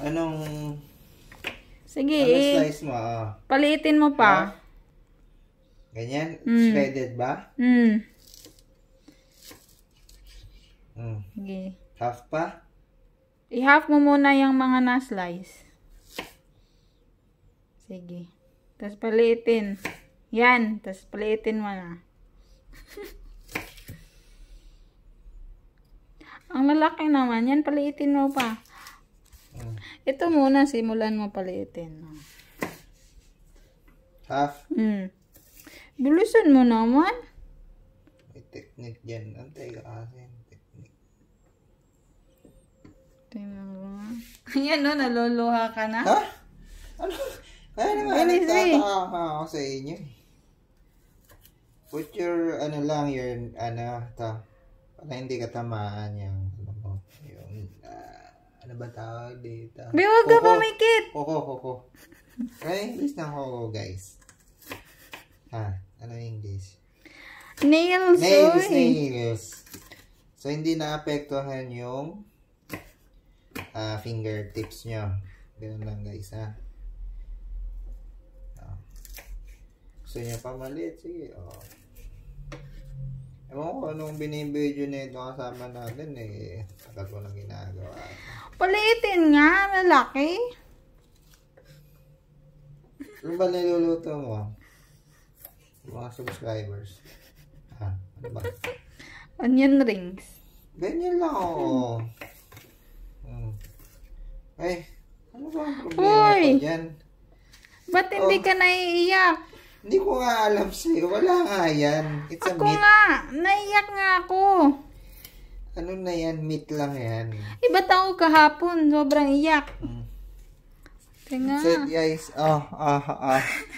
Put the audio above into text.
Anong... Sige, anong slice mo? Oh. Paliitin mo pa. Oh. Ganyan? Mm. Shredded ba? Mm. Mm. Sige. Half pa? I-half mo muna yung mga na-slice. Sige. Tapos paliitin. Yan. Tapos paliitin mo na. Ang lalaki naman. Yan, paliitin mo pa. Ito muna, simulan mo palitin. No? Half? Hmm. Bilisan mo naman. May technique dyan. Ang tayo asin. Tingnan mo. Ayan no, naluluha ka na. Ha? Ano? Kaya naman, eh. nagtataka ka ako sa inyo. Eh. Put your, ano lang, your, ano, ta, para hindi ka tamaan yung, ano, yung, uh, ba tawag dito? Be, huwag ka pumikit! Koko, koko. Ano English ng koko, guys? Ha? Ano English? Nails, Nails, oy. nails. So, hindi naapektuhan yung uh, ah, fingertips nyo. Ganun lang, guys, ha? Ah. Gusto nyo pa maliit? Sige, oh. Ewan ko anong binibidyo na ito kasama natin eh. Tagal ko nang ginagawa. Paliitin nga, malaki. Ano ba niluluto mo? Mga subscribers. Ha? Ano ba? Onion rings. Ganyan lang oo. Hmm. Ay, eh, ano ba ang problema Uy! ko dyan? Ba't hindi oh. ka naiiyak? Hindi ko nga alam sa'yo. Wala nga yan. It's ako a meat. nga. Naiyak nga ako. Ano na yan? Meat lang yan. Iba ako kahapon. Sobrang iyak. Mm. Tinga. Said guys. Oh, ah, ah. ah.